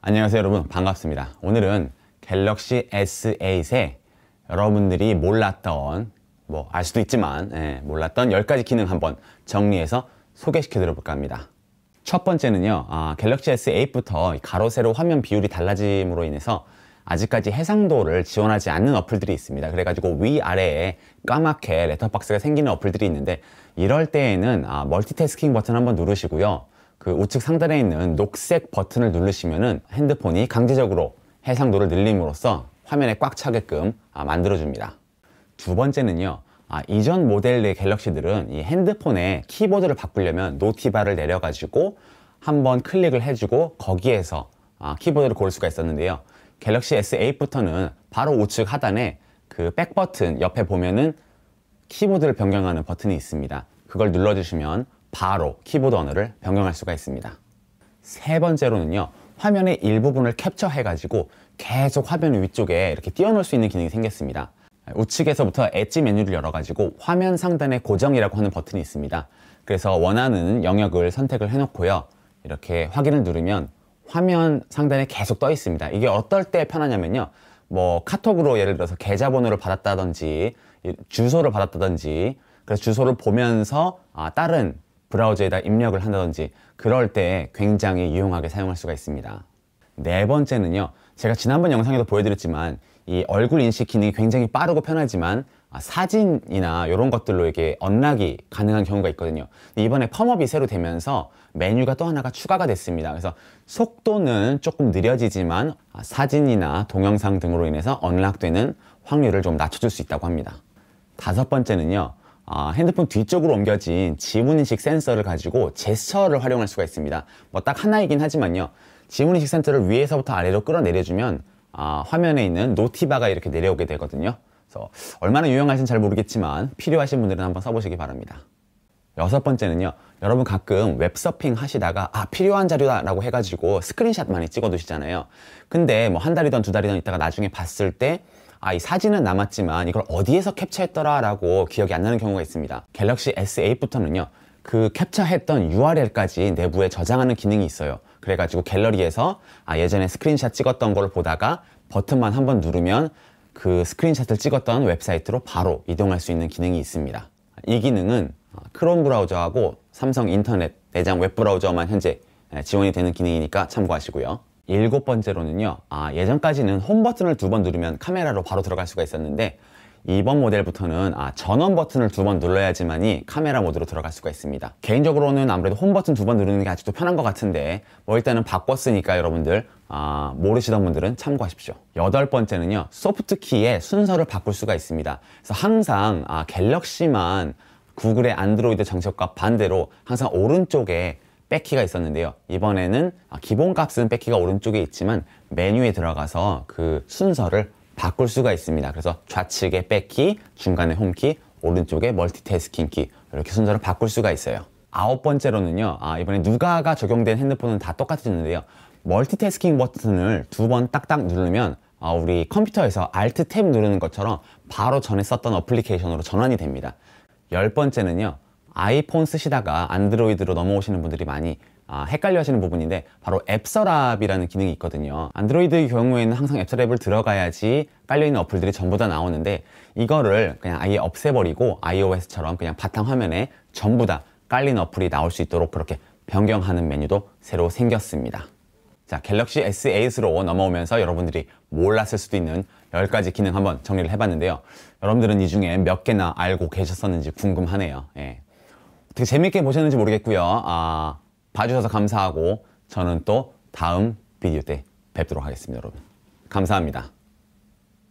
안녕하세요 여러분 반갑습니다 오늘은 갤럭시 S8에 여러분들이 몰랐던 뭐 알 수도 있지만 예, 몰랐던 10가지 기능 한번 정리해서 소개시켜 드려볼까 합니다 첫 번째는요 아, 갤럭시 S8부터 가로 세로 화면 비율이 달라짐으로 인해서 아직까지 해상도를 지원하지 않는 어플들이 있습니다 그래가지고 위아래에 까맣게 레터박스가 생기는 어플들이 있는데 이럴 때에는 아, 멀티태스킹 버튼 한번 누르시고요 그 우측 상단에 있는 녹색 버튼을 누르시면은 핸드폰이 강제적으로 해상도를 늘림으로써 화면에 꽉 차게끔 아, 만들어줍니다. 두 번째는요. 아, 이전 모델의 갤럭시들은 이 핸드폰에 키보드를 바꾸려면 노티바를 내려가지고 한번 클릭을 해주고 거기에서 아, 키보드를 고를 수가 있었는데요. 갤럭시 S8부터는 바로 우측 하단에 그 백버튼 옆에 보면은 키보드를 변경하는 버튼이 있습니다. 그걸 눌러주시면 바로 키보드 언어를 변경할 수가 있습니다. 세 번째로는요. 화면의 일부분을 캡처해가지고 계속 화면 위쪽에 이렇게 띄워놓을 수 있는 기능이 생겼습니다. 우측에서부터 엣지 메뉴를 열어가지고 화면 상단에 고정이라고 하는 버튼이 있습니다. 그래서 원하는 영역을 선택을 해놓고요. 이렇게 확인을 누르면 화면 상단에 계속 떠 있습니다. 이게 어떨 때 편하냐면요. 뭐 카톡으로 예를 들어서 계좌번호를 받았다든지 주소를 받았다든지 그래서 주소를 보면서 아, 다른 브라우저에다 입력을 한다든지 그럴 때 굉장히 유용하게 사용할 수가 있습니다. 네 번째는요. 제가 지난번 영상에도 보여드렸지만 이 얼굴 인식 기능이 굉장히 빠르고 편하지만 아, 사진이나 이런 것들로 이게 언락이 가능한 경우가 있거든요. 이번에 펌업이 새로 되면서 메뉴가 또 하나가 추가가 됐습니다. 그래서 속도는 조금 느려지지만 아, 사진이나 동영상 등으로 인해서 언락되는 확률을 좀 낮춰줄 수 있다고 합니다. 다섯 번째는요. 아, 핸드폰 뒤쪽으로 옮겨진 지문인식 센서를 가지고 제스처를 활용할 수가 있습니다. 뭐 딱 하나이긴 하지만요. 지문인식 센서를 위에서부터 아래로 끌어내려주면 아, 화면에 있는 노티바가 이렇게 내려오게 되거든요. 그래서 얼마나 유용할지는 잘 모르겠지만 필요하신 분들은 한번 써보시기 바랍니다. 여섯 번째는요. 여러분 가끔 웹서핑 하시다가 아 필요한 자료다라고 해가지고 스크린샷 많이 찍어 두시잖아요 근데 뭐 한 달이던 두 달이던 있다가 나중에 봤을 때 아, 이 사진은 남았지만 이걸 어디에서 캡처했더라 라고 기억이 안 나는 경우가 있습니다. 갤럭시 S8부터는요, 그 캡처했던 URL까지 내부에 저장하는 기능이 있어요. 그래가지고 갤러리에서 아, 예전에 스크린샷 찍었던 걸 보다가 버튼만 한번 누르면 그 스크린샷을 찍었던 웹사이트로 바로 이동할 수 있는 기능이 있습니다. 이 기능은 크롬 브라우저하고 삼성 인터넷 내장 웹 브라우저만 현재 예, 지원이 되는 기능이니까 참고하시고요. 일곱 번째로는요. 아, 예전까지는 홈 버튼을 두 번 누르면 카메라로 바로 들어갈 수가 있었는데 이번 모델부터는 아, 전원 버튼을 두 번 눌러야지만이 카메라 모드로 들어갈 수가 있습니다. 개인적으로는 아무래도 홈 버튼 두 번 누르는 게 아직도 편한 것 같은데 뭐 일단은 바꿨으니까 여러분들 아, 모르시던 분들은 참고하십시오. 여덟 번째는요. 소프트키의 순서를 바꿀 수가 있습니다. 그래서 항상 아, 갤럭시만 구글의 안드로이드 장책과 반대로 항상 오른쪽에 백키가 있었는데요. 이번에는 아, 기본값은 백키가 오른쪽에 있지만 메뉴에 들어가서 그 순서를 바꿀 수가 있습니다. 그래서 좌측에 백키, 중간에 홈키, 오른쪽에 멀티태스킹키 이렇게 순서를 바꿀 수가 있어요. 아홉 번째로는요. 아, 이번에 누가가 적용된 핸드폰은 다 똑같아졌는데요. 멀티태스킹 버튼을 두 번 딱딱 누르면 아, 우리 컴퓨터에서 Alt 탭 누르는 것처럼 바로 전에 썼던 어플리케이션으로 전환이 됩니다. 열 번째는요. 아이폰 쓰시다가 안드로이드로 넘어오시는 분들이 많이 아, 헷갈려 하시는 부분인데 바로 앱서랍이라는 기능이 있거든요 안드로이드의 경우에는 항상 앱서랍을 들어가야지 깔려있는 어플들이 전부 다 나오는데 이거를 그냥 아예 없애버리고 iOS처럼 그냥 바탕화면에 전부 다 깔린 어플이 나올 수 있도록 그렇게 변경하는 메뉴도 새로 생겼습니다 자 갤럭시 S8으로 넘어오면서 여러분들이 몰랐을 수도 있는 10가지 기능 한번 정리를 해봤는데요. 여러분들은 이 중에 몇 개나 알고 계셨었는지 궁금하네요. 예. 되게 재밌게 보셨는지 모르겠고요. 아, 봐주셔서 감사하고 저는 또 다음 비디오 때 뵙도록 하겠습니다, 여러분. 감사합니다.